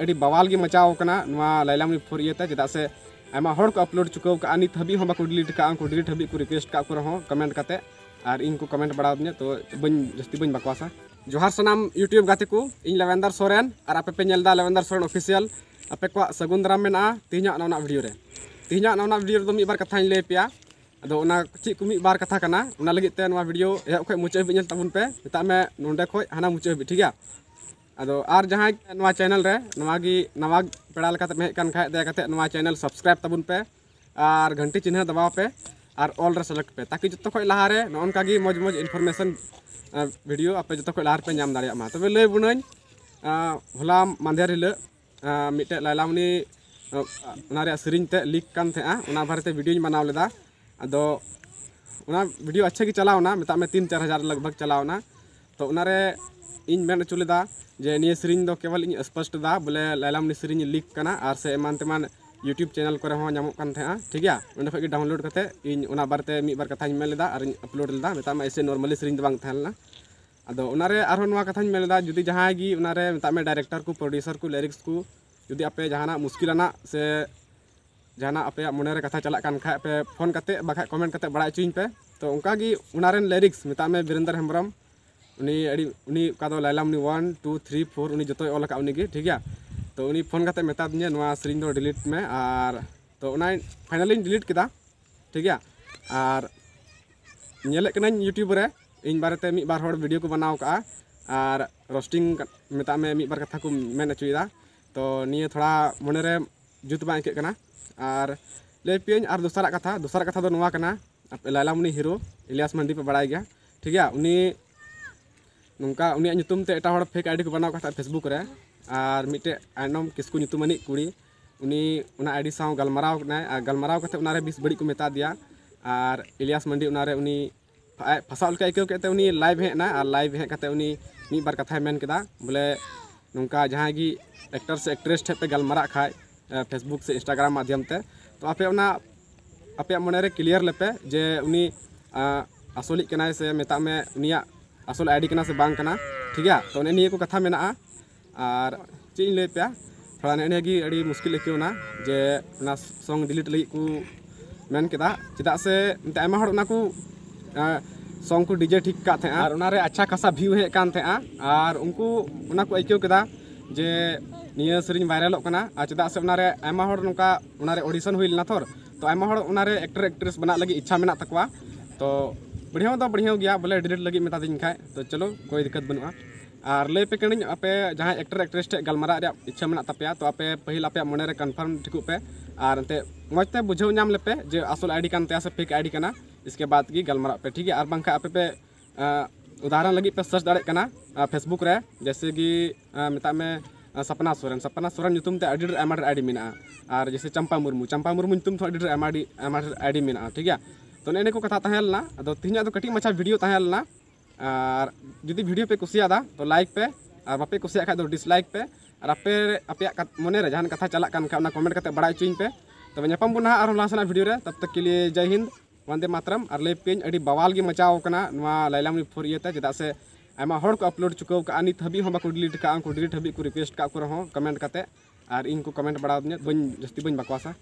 अड़ी बवाल गे मचाव कना फोर इयता चेदा से एमा को अपलोड चुकाव नित हबी हम डिलीट का उनको डिलीट हबी को रिक्वेस्ट का को कमेंट करते और इनको कमेंट बड़ा दिया तो बी जस्ती बी बकवासा जोहार सनाम यूट्यूब गाते को इन लवेंदर सोरेन और आपे पे नेलदा लवेंदर सोरेन ऑफिशियल आपे को सगुन दराम में तिहना नवना वीडियो रे तिहना नवना तो बार कथा लैपे अब चीज को ᱪᱮᱫ कथा करना ᱵᱟᱨ ᱠᱟᱛᱷᱟ ᱠᱟᱱᱟ ᱚᱱᱟ ᱞᱟᱹᱜᱤᱫ ᱛᱮ ᱱᱚᱣᱟ ᱵᱷᱤᱰᱤᱭᱳ ᱮᱦᱚᱵ ᱠᱷᱚᱱ ठीक है और जहाँ चैनल रे नवा पेड़ा लेकर हेकन चैनल सब्सक्राइब तबन पे और घंटी चिन्ह दबाव पे और ऑल रे सेलेक्ट पे ताकि जो खुद लहारे नौका मज मज इनफॉर्मेशन वीडियो आप जो खो लहारे नाम दाड़ा तब लै बुनाई होला मांदेर हिल मिट्टे लाइलामनी सेरिंग ते लीक कान थे बारे वीडियो बनाव लेदा अदो वीडियो अच्छा चलावना मता में तीन चार हज़ार लगभग चलावना तो ᱤᱧ ᱢᱮᱱ ᱦᱚᱪᱚ ᱞᱮᱫᱟ ᱡᱮ ᱱᱤᱭᱟᱹ ᱥᱮᱨᱮᱧ ᱫᱚ ᱠᱮᱵᱚᱞ ᱤᱧ ᱥᱯᱚᱥᱴ ᱮᱫᱟ ᱵᱚᱞᱮ ᱞᱟᱭᱞᱟᱢᱱᱤ ᱥᱮᱨᱮᱧ ᱞᱤᱠ ᱠᱟᱱᱟ ᱟᱨ ᱥᱮ ᱮᱢᱟᱱ ᱛᱮᱢᱟᱱ यूट्यूब चैनल को नामों ठीक है उन खी डाउनलोड करते इन बारे मीद बार कथा मेन लेदा और अपलोड लेदा मेता ऐसे नॉर्मली सेरी बांगना अदो कथा मेन लेदा जुदी जहांगी मेता डायरेक्टर को प्रोड्यूसर को लिरिक्स को जुदी आपे जहां मुश्किलाना से जहां आपे मन कथा चलान खा पे फोन करते कमेंट करते बड़ा चुन पे तो उनका लिरिक्स मेता वीरेंद्र हेम्ब्रम लाइलाम वन टू थ्री फोर उन जो ऑल का तो ठीक है तो उनी फोन करते मता दिए सेरी डिलीट में और तो उना फाइनली डिलीट के ठीक है और नल कनाई यूट्यूब इन बारे में बार हर वीडियो को बनाव का और रोस्टिंग मता में मिद बार कथा को मेन अचुदा तो निये थोड़ा मन जुत बा इके और ले और दूसरा कथा दूसरा कथा तो लाइलाम हिरो इलियास मंडी पे बड़ा गया ठीक है उन्हीं नौका एट फेक आईडी को बनाव फेसबुक और मिट्टे आनम किसकुमानी कुड़ी उन्नी आईडी सा गलमाराव गलमाराव बीस बड़ी को मता दिया और इलियास मंडी उन्नी फसा लेकर आईक लाइव हेना और लाइव हेकते बार कथा मेन के बोले नौका जहाँ की एक्टर से एक्ट्रेस पे गलमारा खा फेसबुक से इंस्टाग्राम माध्यम से तो आपे आपे मनरे क्लियर लेपे जे उन्नी आसोलिक से मता में उन आसल आईडी से बांग ठीक है तो नहीं को कथा मेना और चेक पे थोड़ा नहीं अड़ी मुश्किल अकोना जे संग डिलीट लगे को मन के चा से सॉन्ग को डीजे ठीक का थे और अच्छा खासा भ्यू हेकान थे और उनको अकोदा जे नियर सेरिंग वायरल होना और चेदा से ऑडिशन हुई लेना थोर तो एक्टर एक्ट्रेस बना लगी इच्छा मेना तकवा तो बढ़िया तो बढ़िया गया बोले डायरेक्ट लगे मेता दिन खाए तो चलो कोई दिक्कत बनू और ले पे कड़ी आपे जहाँ एक्टर एक्ट्रेस टे गलमारा इच्छा मे तपे तो आपे पहल आपे मन कनफार्म ठीक पे और एनते मजते बुझे नाम लेपे जे आसल आई डी से फेक आई डी इसके बाद की गलमारा पे ठीक है और बाखा आपे पे उदाहरण लगे पे सर्च दाड़ा फेसबुक रे जैसे कि मता में सपना सोरेन सपना सोरेन आईडी मे ᱰᱷᱮᱨ ᱟᱭᱢᱟ ᱰᱷᱮᱨ ᱟᱭᱰᱤ ᱢᱮᱱᱟᱜᱼᱟ ᱟᱨ आईडी ᱪᱟᱢᱯᱟ ᱢᱩᱨᱢᱩ तो ने को कथा तहलना तो तीन तो कटी तो मचा तो वीडियो तहलना और जी भिडियो पे कुसियादा तो लाइक पे और बापे कुसिया खा तो डिसलाइक पे और आपे आपे मन रे जहां कथा चला खा कमेंट करते बड़ा चुन पे तब नाम बना और लासना भिडियो तब तक के लिए जय हिंद वंदे मातरम और ले पे अड़ी बवाल गे मचाव कना नवा फोर इयते चेदा से एमा हड़ को अपलोड चुकाव का नित हबी हम बाको डिलीट का डिलीट हबी को रिक्वेस्ट का को कमेंट करते और इनको कमेंट बड़ा बी जस्ती बन बकवासा